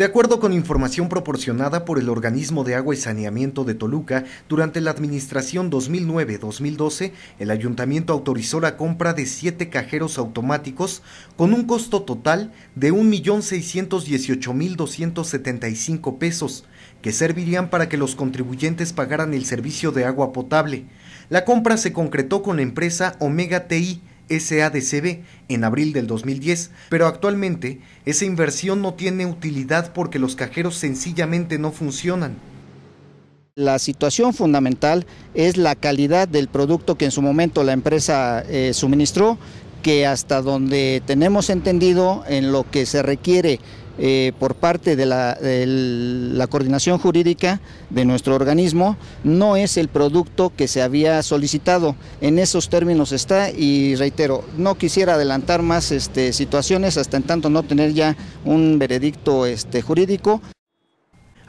De acuerdo con información proporcionada por el Organismo de Agua y Saneamiento de Toluca, durante la administración 2009-2012, el ayuntamiento autorizó la compra de siete cajeros automáticos con un costo total de 1.618.275 pesos, que servirían para que los contribuyentes pagaran el servicio de agua potable. La compra se concretó con la empresa Omega TI, SADCB en abril del 2010, pero actualmente esa inversión no tiene utilidad porque los cajeros sencillamente no funcionan. La situación fundamental es la calidad del producto que en su momento la empresa eh, suministró, que hasta donde tenemos entendido en lo que se requiere eh, por parte de la, coordinación jurídica de nuestro organismo no es el producto que se había solicitado. En esos términos está y reitero, no quisiera adelantar más este, situaciones hasta en tanto no tener ya un veredicto este, jurídico.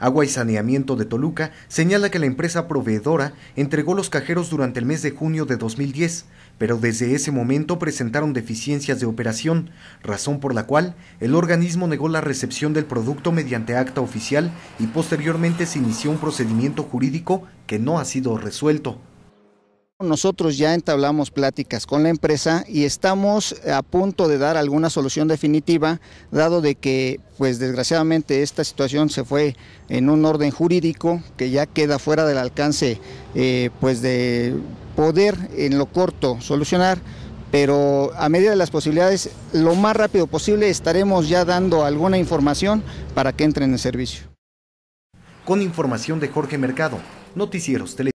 Agua y Saneamiento de Toluca señala que la empresa proveedora entregó los cajeros durante el mes de junio de 2010, pero desde ese momento presentaron deficiencias de operación, razón por la cual el organismo negó la recepción del producto mediante acta oficial y posteriormente se inició un procedimiento jurídico que no ha sido resuelto. Nosotros ya entablamos pláticas con la empresa y estamos a punto de dar alguna solución definitiva, dado de que, pues desgraciadamente, esta situación se fue en un orden jurídico que ya queda fuera del alcance, eh, pues de poder en lo corto solucionar. Pero a medida de las posibilidades, lo más rápido posible estaremos ya dando alguna información para que entren en servicio. Con información de Jorge Mercado, Noticieros Televisión.